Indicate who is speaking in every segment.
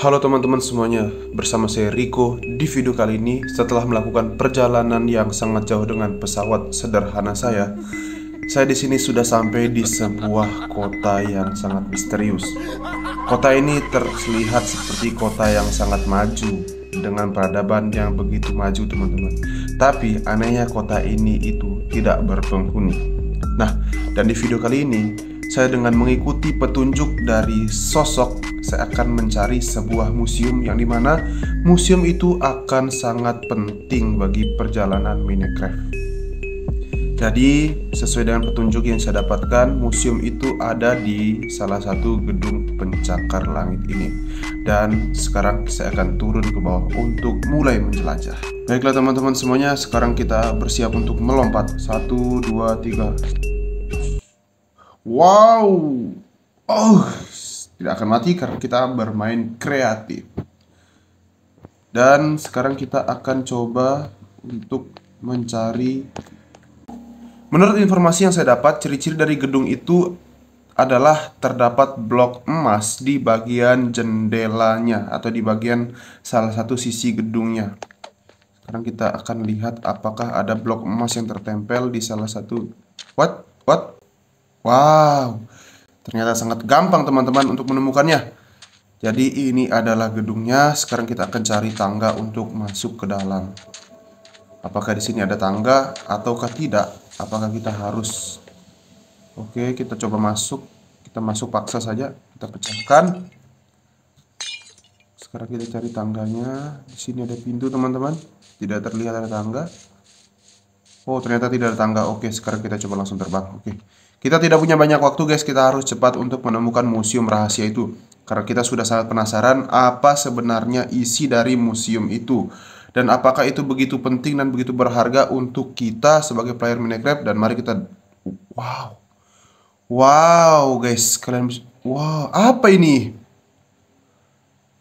Speaker 1: Halo teman-teman semuanya, bersama saya Riko di video kali ini setelah melakukan perjalanan yang sangat jauh dengan pesawat sederhana saya. Saya di sini sudah sampai di sebuah kota yang sangat misterius. Kota ini terlihat seperti kota yang sangat maju dengan peradaban yang begitu maju, teman-teman. Tapi anehnya kota ini itu tidak berpenghuni. Nah, dan di video kali ini saya dengan mengikuti petunjuk dari sosok, saya akan mencari sebuah museum yang dimana museum itu akan sangat penting bagi perjalanan Minecraft. Jadi, sesuai dengan petunjuk yang saya dapatkan, museum itu ada di salah satu gedung pencakar langit ini. Dan sekarang saya akan turun ke bawah untuk mulai menjelajah. Baiklah teman-teman semuanya, sekarang kita bersiap untuk melompat. Satu, dua, tiga. Wow, oh tidak akan mati karena kita bermain kreatif. Dan sekarang kita akan coba untuk mencari. Menurut informasi yang saya dapat, ciri-ciri dari gedung itu adalah terdapat blok emas di bagian jendelanya atau di bagian salah satu sisi gedungnya. Sekarang kita akan lihat apakah ada blok emas yang tertempel di salah satu what what Wow, ternyata sangat gampang teman-teman untuk menemukannya. Jadi ini adalah gedungnya. Sekarang kita akan cari tangga untuk masuk ke dalam. Apakah di sini ada tangga ataukah tidak? Apakah kita harus? Oke, kita coba masuk. Kita masuk paksa saja. Kita pecahkan. Sekarang kita cari tangganya. Di sini ada pintu, teman-teman. Tidak terlihat ada tangga. Oh, ternyata tidak ada tangga. Oke, sekarang kita coba langsung terbang. Oke. Kita tidak punya banyak waktu guys, kita harus cepat untuk menemukan museum rahasia itu. Karena kita sudah sangat penasaran apa sebenarnya isi dari museum itu. Dan apakah itu begitu penting dan begitu berharga untuk kita sebagai player Minecraft. Dan mari kita... Wow. Wow guys, kalian... Wow, apa ini?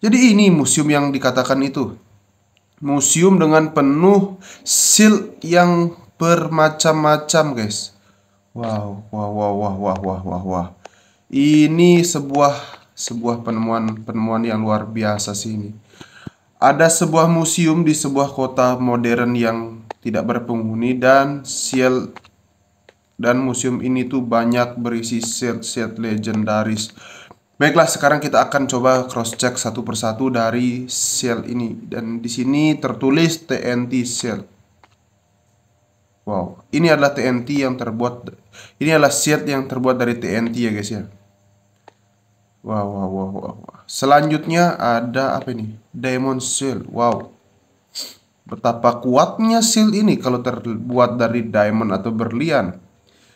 Speaker 1: Jadi ini museum yang dikatakan itu. Museum dengan penuh silk yang bermacam-macam guys. Wow, wah, wah, wah, wah, wah, wah, wah. Ini sebuah sebuah penemuan-penemuan yang luar biasa sih ini. Ada sebuah museum di sebuah kota modern yang tidak berpenghuni dan sial dan museum ini tuh banyak berisi set-set legendaris. Baiklah, sekarang kita akan coba cross check satu persatu dari sel ini dan di sini tertulis TNT seal. Wow, ini adalah TNT yang terbuat ini adalah shield yang terbuat dari TNT ya guys ya. Wow, wow, wow, wow. Selanjutnya ada apa ini? Diamond shield. Wow. Betapa kuatnya shield ini kalau terbuat dari diamond atau berlian.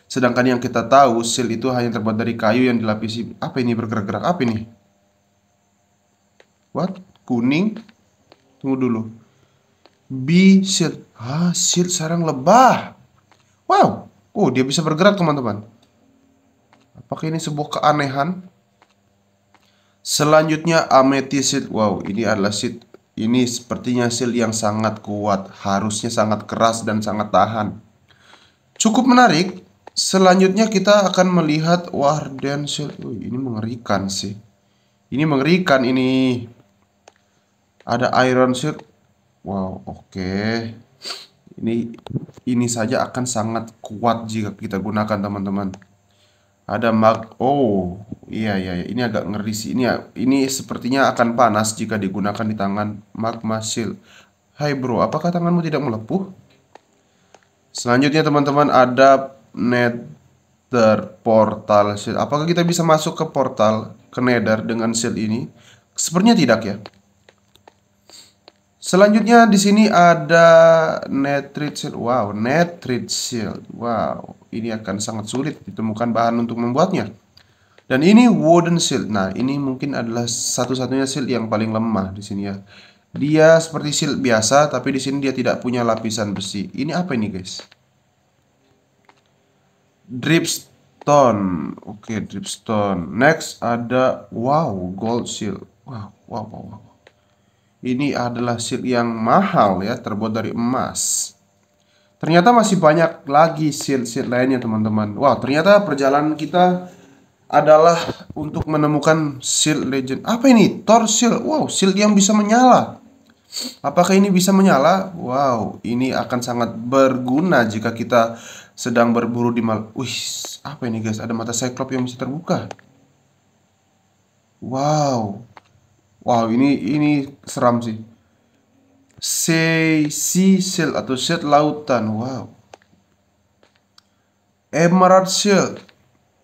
Speaker 1: Sedangkan yang kita tahu shield itu hanya terbuat dari kayu yang dilapisi apa ini bergerak-gerak apa ini? What? Kuning? Tunggu dulu b shield. Ah, shield sarang lebah. Wow. Oh, dia bisa bergerak, teman-teman. Apakah ini sebuah keanehan? Selanjutnya amethyst Wow, ini adalah shield. Ini sepertinya shield yang sangat kuat, harusnya sangat keras dan sangat tahan. Cukup menarik. Selanjutnya kita akan melihat Warden Shield. Wih, ini mengerikan sih. Ini mengerikan ini. Ada Iron Shield. Wow, oke. Okay. Ini ini saja akan sangat kuat jika kita gunakan, teman-teman. Ada mark Oh, iya iya, iya. ini agak ngeri sih. Ini ini sepertinya akan panas jika digunakan di tangan magma shield. Hai bro, apakah tanganmu tidak melepuh? Selanjutnya teman-teman ada nether portal shield. Apakah kita bisa masuk ke portal ke nether dengan shield ini? Sepertinya tidak ya. Selanjutnya di sini ada nitrate shield. Wow, nitrate shield. Wow, ini akan sangat sulit ditemukan bahan untuk membuatnya. Dan ini wooden shield. Nah, ini mungkin adalah satu-satunya shield yang paling lemah di sini ya. Dia seperti shield biasa, tapi di sini dia tidak punya lapisan besi. Ini apa ini, guys? Dripstone. Oke, okay, dripstone. Next ada wow, gold shield. Wow, wow, wow, wow. Ini adalah shield yang mahal ya, terbuat dari emas. Ternyata masih banyak lagi shield seal lainnya teman-teman. Wow, ternyata perjalanan kita adalah untuk menemukan shield legend. Apa ini? Thor shield. Wow, shield yang bisa menyala. Apakah ini bisa menyala? Wow, ini akan sangat berguna jika kita sedang berburu di mal. Wih, apa ini guys? Ada mata cyclop yang bisa terbuka. Wow, Wow, ini ini seram sih. Sea, sea shell atau shell lautan. Wow. Emerald shell.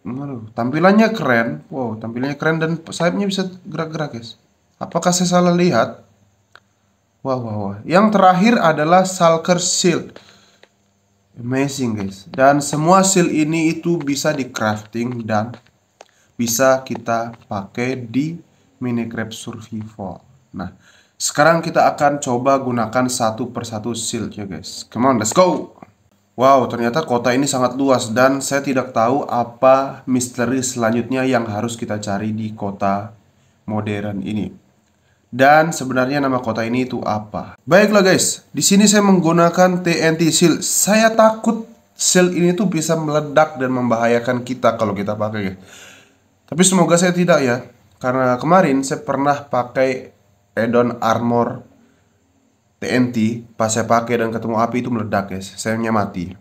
Speaker 1: Waduh, tampilannya keren. Wow, tampilannya keren dan sayapnya bisa gerak-gerak, guys. Apakah saya salah lihat? Wow, wow, wow. Yang terakhir adalah Salker Shield. Amazing, guys. Dan semua shield ini itu bisa di crafting dan bisa kita pakai di crab Survival. Nah, sekarang kita akan coba gunakan satu persatu shield ya guys. Come on, let's go! Wow, ternyata kota ini sangat luas dan saya tidak tahu apa misteri selanjutnya yang harus kita cari di kota modern ini. Dan sebenarnya nama kota ini itu apa? Baiklah guys, di sini saya menggunakan TNT shield. Saya takut shield ini tuh bisa meledak dan membahayakan kita kalau kita pakai Tapi semoga saya tidak ya karena kemarin saya pernah pakai Edon armor TNT pas saya pakai dan ketemu api itu meledak guys saya mati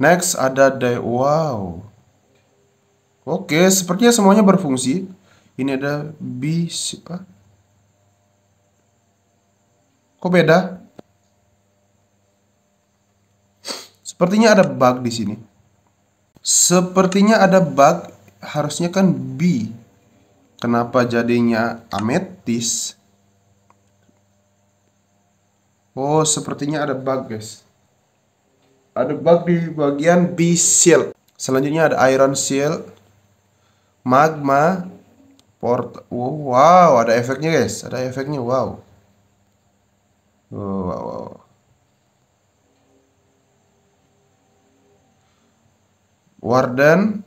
Speaker 1: next ada day wow oke sepertinya semuanya berfungsi ini ada B apa? kok beda sepertinya ada bug di sini sepertinya ada bug harusnya kan B Kenapa jadinya ametis? Oh, sepertinya ada bug, guys. Ada bug di bagian B seal. Selanjutnya ada iron seal, magma, port. Wow, oh, wow ada efeknya, guys. Ada efeknya, wow. Wow, oh, wow, wow. Warden,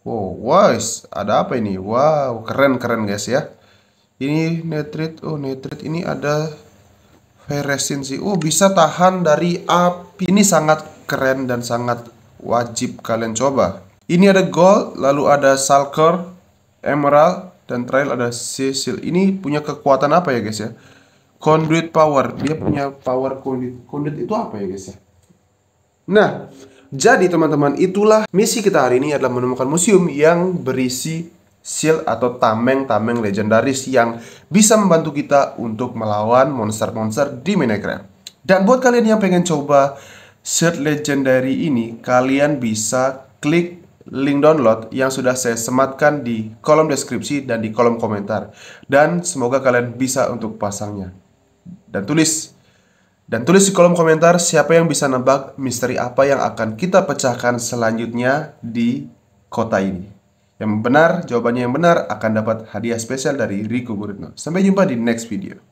Speaker 1: Wow, wise. ada apa ini? Wow, keren-keren guys ya. Ini nitrit, oh nitrit ini ada ferresin sih. Oh, bisa tahan dari api. Ini sangat keren dan sangat wajib kalian coba. Ini ada gold, lalu ada sulker, emerald, dan trail ada cecil. Ini punya kekuatan apa ya guys ya? Conduit power. Dia punya power conduit. Conduit itu apa ya guys ya? Nah, jadi teman-teman, itulah misi kita hari ini adalah menemukan museum yang berisi seal atau tameng-tameng legendaris yang bisa membantu kita untuk melawan monster-monster di Minecraft. Dan buat kalian yang pengen coba shirt legendary ini, kalian bisa klik link download yang sudah saya sematkan di kolom deskripsi dan di kolom komentar. Dan semoga kalian bisa untuk pasangnya. Dan tulis dan tulis di kolom komentar siapa yang bisa nebak misteri apa yang akan kita pecahkan selanjutnya di kota ini. Yang benar, jawabannya yang benar akan dapat hadiah spesial dari Riko Buritno. Sampai jumpa di next video.